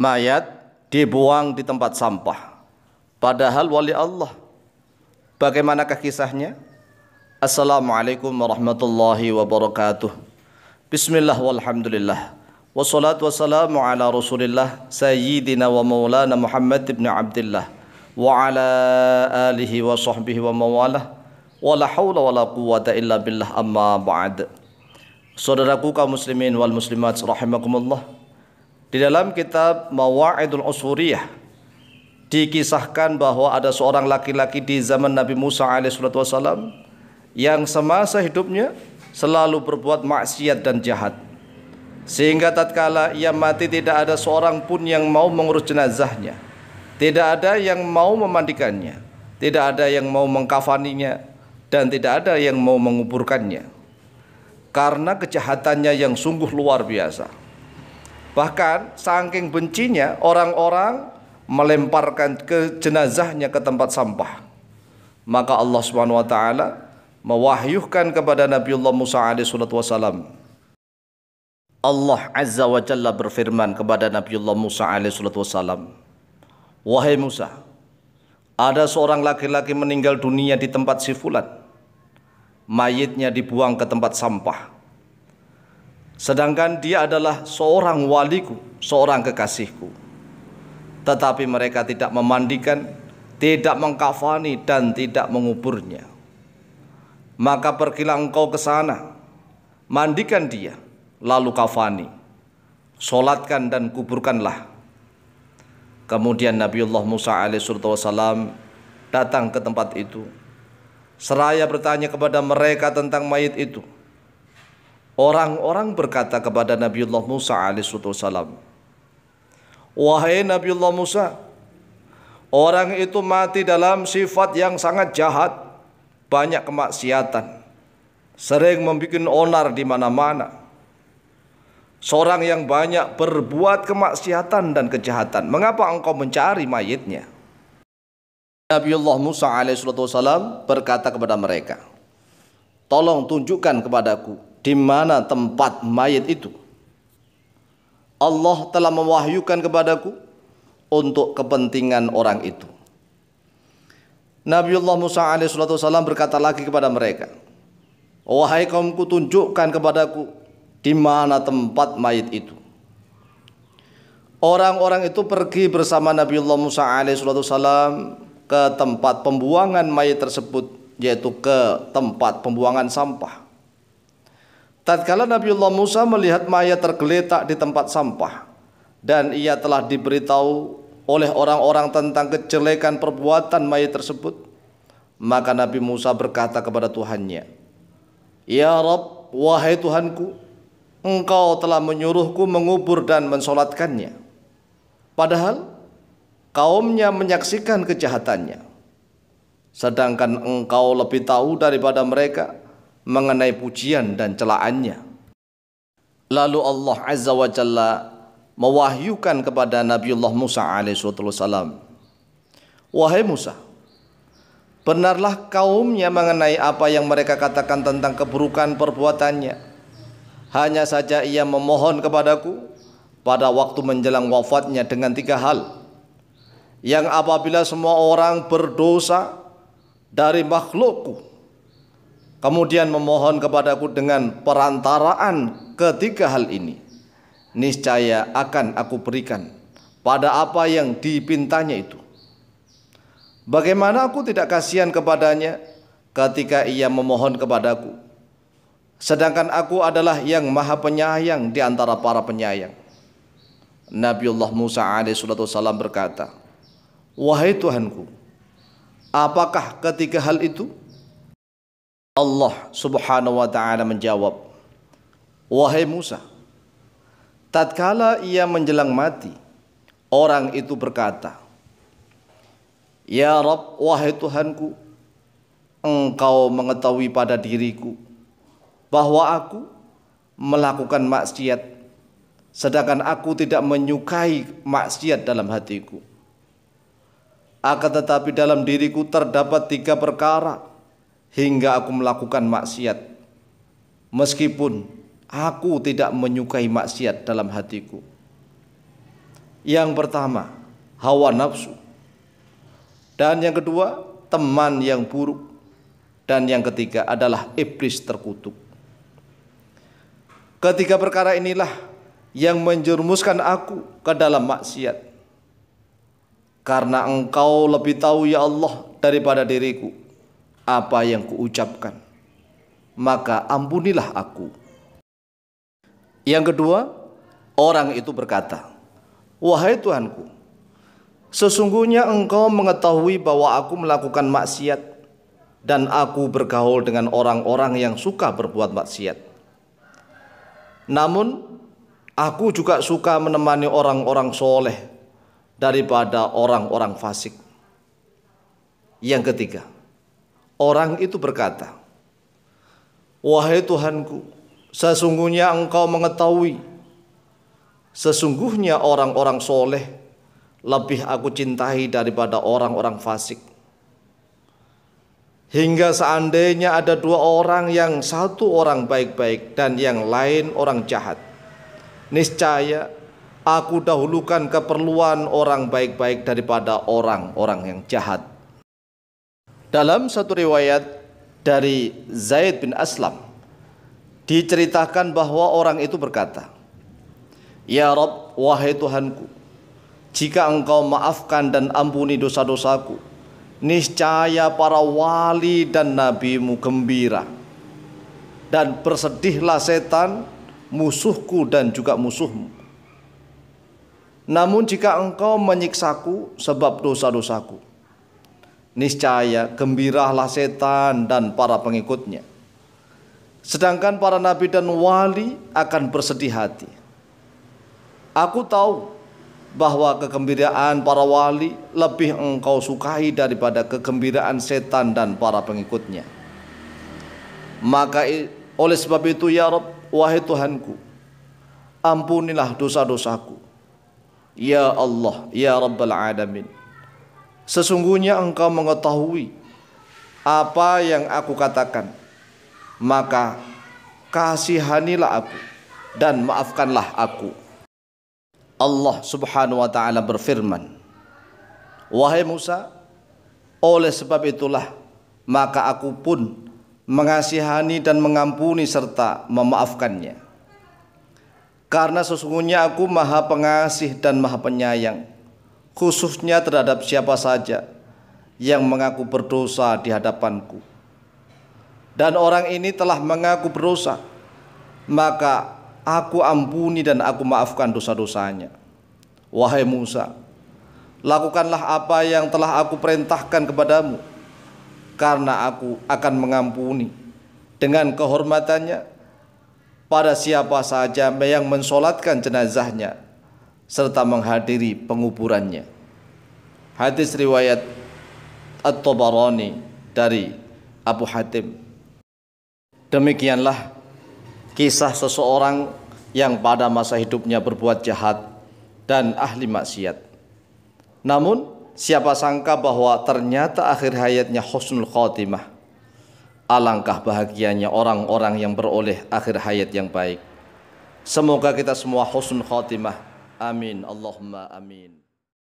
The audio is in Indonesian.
mayat dibuang di tempat sampah. Padahal wali Allah. Bagaimanakah kisahnya? Assalamualaikum warahmatullahi wabarakatuh. Bismillah walhamdulillah. Wassalatu wassalamu ala rasulillah sayyidina wa maulana Muhammad ibn Abdullah wa ala alihi wa sahbihi wa mawalah wa la hawla wa la quwata illa billah amma ba'd. Saudaraku kaum muslimin wal muslimat rahimakumullah. Di dalam kitab Mawa'idul Usuriyah dikisahkan bahwa ada seorang laki-laki di zaman Nabi Musa alaihissalam yang semasa hidupnya selalu berbuat maksiat dan jahat. Sehingga tatkala ia mati tidak ada seorang pun yang mau mengurus jenazahnya. Tidak ada yang mau memandikannya, tidak ada yang mau mengkafaninya dan tidak ada yang mau menguburkannya. Karena kejahatannya yang sungguh luar biasa. Bahkan saking bencinya orang-orang melemparkan ke jenazahnya ke tempat sampah. Maka Allah Subhanahu wa taala mewahyukan kepada Nabiullah Musa alaihi wasallam. Allah Azza wa Jalla berfirman kepada Nabiullah Musa alaihi wasallam, "Wahai Musa, ada seorang laki-laki meninggal dunia di tempat si Mayitnya dibuang ke tempat sampah." Sedangkan dia adalah seorang waliku, seorang kekasihku. Tetapi mereka tidak memandikan, tidak mengkafani dan tidak menguburnya. Maka pergilah engkau ke sana, mandikan dia, lalu kafani. Solatkan dan kuburkanlah. Kemudian Nabiullah Musa alaihissalam datang ke tempat itu. Seraya bertanya kepada mereka tentang mayit itu. Orang-orang berkata kepada Nabiullah Musa alaihissalam, Wahai Nabiullah Musa, orang itu mati dalam sifat yang sangat jahat, banyak kemaksiatan, sering membuat onar di mana-mana. Seorang yang banyak berbuat kemaksiatan dan kejahatan. Mengapa engkau mencari mayitnya? Nabiullah Musa alaihissalam berkata kepada mereka, Tolong tunjukkan kepadaku di mana tempat mayat itu. Allah telah mewahyukan kepadaku untuk kepentingan orang itu. Nabiullah Musa alaihi berkata lagi kepada mereka, "Wahai kaumku, tunjukkan kepadaku di mana tempat mayat itu." Orang-orang itu pergi bersama Nabiullah Musa alaihi ke tempat pembuangan mayat tersebut, yaitu ke tempat pembuangan sampah. Tatkala Nabiullah Musa melihat mayat tergeletak di tempat sampah dan ia telah diberitahu oleh orang-orang tentang kejelekan perbuatan mayat tersebut, maka Nabi Musa berkata kepada Tuhannya, "Ya Rob, wahai Tuhanku, engkau telah menyuruhku mengubur dan mensolatkannya. Padahal kaumnya menyaksikan kejahatannya. Sedangkan engkau lebih tahu daripada mereka." mengenai pujian dan celaannya. Lalu Allah Azza wa Jalla mewahyukan kepada Nabiullah Musa alaihissalam. Wahai Musa, benarlah kaumnya mengenai apa yang mereka katakan tentang keburukan perbuatannya. Hanya saja ia memohon kepadaku pada waktu menjelang wafatnya dengan tiga hal. Yang apabila semua orang berdosa dari makhlukku, kemudian memohon kepadaku dengan perantaraan ketiga hal ini niscaya akan aku berikan pada apa yang dipintanya itu bagaimana aku tidak kasihan kepadanya ketika ia memohon kepadaku sedangkan aku adalah yang maha penyayang di antara para penyayang Nabiullah Musa alaihissalam berkata wahai Tuhanku apakah ketiga hal itu Allah Subhanahu wa taala menjawab, "Wahai Musa, tatkala ia menjelang mati, orang itu berkata, Ya Rob, wahai Tuhanku, engkau mengetahui pada diriku bahwa aku melakukan maksiat, sedangkan aku tidak menyukai maksiat dalam hatiku. Akan tetapi dalam diriku terdapat tiga perkara hingga aku melakukan maksiat meskipun aku tidak menyukai maksiat dalam hatiku yang pertama hawa nafsu dan yang kedua teman yang buruk dan yang ketiga adalah iblis terkutuk ketiga perkara inilah yang menjerumuskan aku ke dalam maksiat karena engkau lebih tahu ya Allah daripada diriku apa yang kuucapkan, maka ampunilah aku. Yang kedua, orang itu berkata, "Wahai Tuhanku, sesungguhnya Engkau mengetahui bahwa aku melakukan maksiat dan aku bergaul dengan orang-orang yang suka berbuat maksiat. Namun, aku juga suka menemani orang-orang soleh daripada orang-orang fasik." Yang ketiga, Orang itu berkata, Wahai Tuhanku, sesungguhnya engkau mengetahui, sesungguhnya orang-orang soleh lebih aku cintai daripada orang-orang fasik. Hingga seandainya ada dua orang yang satu orang baik-baik dan yang lain orang jahat. Niscaya aku dahulukan keperluan orang baik-baik daripada orang-orang yang jahat. Dalam satu riwayat dari Zaid bin Aslam diceritakan bahwa orang itu berkata, "Ya Rob, wahai Tuhanku, jika engkau maafkan dan ampuni dosa-dosaku, niscaya para wali dan nabimu gembira." Dan bersedihlah setan, musuhku dan juga musuhmu. Namun jika engkau menyiksaku sebab dosa-dosaku, Niscaya gembiralah setan dan para pengikutnya. Sedangkan para nabi dan wali akan bersedih hati. Aku tahu bahwa kegembiraan para wali lebih engkau sukai daripada kegembiraan setan dan para pengikutnya. Maka oleh sebab itu ya Rob, wahai Tuhanku, ampunilah dosa-dosaku. Ya Allah, ya Rabbal Alamin. Sesungguhnya engkau mengetahui apa yang aku katakan. Maka kasihanilah aku dan maafkanlah aku. Allah Subhanahu wa taala berfirman, "Wahai Musa, oleh sebab itulah maka aku pun mengasihani dan mengampuni serta memaafkannya." Karena sesungguhnya aku Maha Pengasih dan Maha Penyayang khususnya terhadap siapa saja yang mengaku berdosa di hadapanku. Dan orang ini telah mengaku berdosa, maka aku ampuni dan aku maafkan dosa-dosanya. Wahai Musa, lakukanlah apa yang telah aku perintahkan kepadamu, karena aku akan mengampuni dengan kehormatannya pada siapa saja yang mensolatkan jenazahnya serta menghadiri penguburannya. Hadis riwayat At-Tabarani dari Abu Hatim. Demikianlah kisah seseorang yang pada masa hidupnya berbuat jahat dan ahli maksiat. Namun siapa sangka bahwa ternyata akhir hayatnya husnul khotimah. Alangkah bahagianya orang-orang yang beroleh akhir hayat yang baik. Semoga kita semua husnul khotimah Amin. Allahumma amin.